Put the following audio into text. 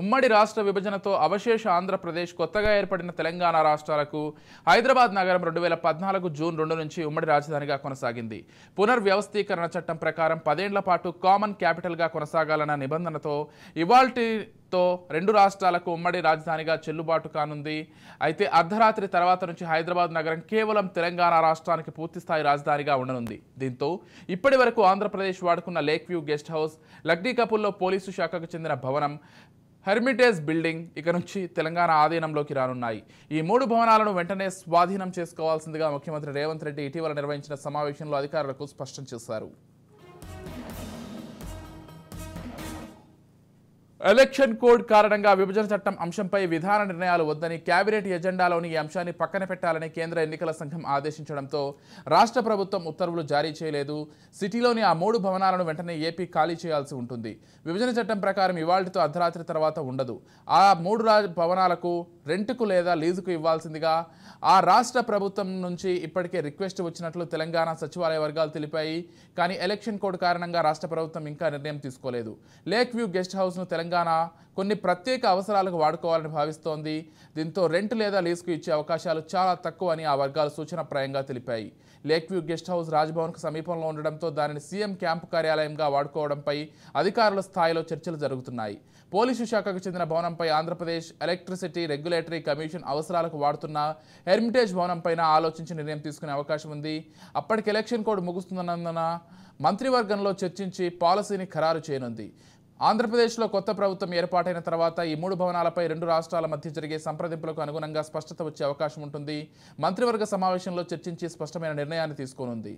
ఉమ్మడి రాష్ట్ర విభజనతో అవశేష ఆంధ్రప్రదేశ్ కొత్తగా ఏర్పడిన తెలంగాణ రాష్ట్రాలకు హైదరాబాద్ నగరం రెండు వేల పద్నాలుగు జూన్ రెండు నుంచి ఉమ్మడి రాజధానిగా కొనసాగింది పునర్వ్యవస్థీకరణ చట్టం ప్రకారం పదేండ్ల పాటు కామన్ క్యాపిటల్గా కొనసాగాలన్న నిబంధనతో ఇవాల్టితో రెండు రాష్ట్రాలకు ఉమ్మడి రాజధానిగా చెల్లుబాటు కానుంది అయితే అర్ధరాత్రి తర్వాత నుంచి హైదరాబాద్ నగరం కేవలం తెలంగాణ రాష్ట్రానికి పూర్తిస్థాయి రాజధానిగా ఉండనుంది దీంతో ఇప్పటి వరకు ఆంధ్రప్రదేశ్ వాడుకున్న lake view guest house Lakdi కపూర్లో పోలీసు శాఖకు చెందిన భవనం హెర్మిటేజ్ బిల్డింగ్ ఇక నుంచి తెలంగాణ ఆధీనంలోకి రానున్నాయి ఈ మూడు భవనాలను వెంటనే స్వాధీనం చేసుకోవాల్సిందిగా ముఖ్యమంత్రి రేవంత్ రెడ్డి ఇటీవల నిర్వహించిన సమావేశంలో అధికారులకు స్పష్టం చేశారు ఎలక్షన్ కోడ్ కారణంగా విభజన చట్టం అంశంపై విధాన నిర్ణయాలు వద్దని కేబినెట్ ఎజెండాలోని ఈ అంశాన్ని పక్కన పెట్టాలని కేంద్ర ఎన్నికల సంఘం ఆదేశించడంతో రాష్ట్ర ప్రభుత్వం ఉత్తర్వులు జారీ చేయలేదు సిటీలోని ఆ మూడు భవనాలను వెంటనే ఏపీ ఖాళీ చేయాల్సి ఉంటుంది విభజన చట్టం ప్రకారం ఇవాళతో అర్ధరాత్రి తర్వాత ఉండదు ఆ మూడు భవనాలకు రెంట్కు లేదా లీజుకు ఇవ్వాల్సిందిగా ఆ రాష్ట్ర ప్రభుత్వం నుంచి ఇప్పటికే రిక్వెస్ట్ వచ్చినట్లు తెలంగాణ సచివాలయ వర్గాలు తెలిపాయి కానీ ఎలక్షన్ కోడ్ కారణంగా రాష్ట్ర ప్రభుత్వం ఇంకా నిర్ణయం తీసుకోలేదు లేక్ వ్యూ గెస్ట్ హౌస్ను తెలంగాణ తెలంగాణ కొన్ని ప్రత్యేక అవసరాలకు వాడుకోవాలని భావిస్తోంది దీంతో రెంట్ లేదా లీజుకు ఇచ్చే అవకాశాలు చాలా తక్కువ అని ఆ వర్గాలు సూచనప్రాయంగా తెలిపాయి లేక్ వ్యూ గెస్ట్ హౌస్ రాజ్భవన్కు సమీపంలో ఉండడంతో దానిని సీఎం క్యాంపు కార్యాలయంగా వాడుకోవడంపై అధికారుల స్థాయిలో చర్చలు జరుగుతున్నాయి పోలీసు శాఖకు చెందిన భవనంపై ఆంధ్రప్రదేశ్ ఎలక్ట్రిసిటీ రెగ్యులేటరీ కమిషన్ అవసరాలకు వాడుతున్న హెరిమిటేజ్ భవనంపైన ఆలోచించి నిర్ణయం తీసుకునే అవకాశం ఉంది అప్పటికి ఎలక్షన్ కోడ్ ముగుస్తున్నందున మంత్రివర్గంలో చర్చించి పాలసీని ఖరారు చేయనుంది ఆంధ్రప్రదేశ్లో కొత్త ప్రభుత్వం ఏర్పాటైన తర్వాత ఈ మూడు భవనాలపై రెండు రాష్ట్రాల మధ్య జరిగే సంప్రదింపులకు అనుగుణంగా స్పష్టత వచ్చే అవకాశం ఉంటుంది మంత్రివర్గ సమావేశంలో చర్చించి స్పష్టమైన నిర్ణయాన్ని తీసుకోనుంది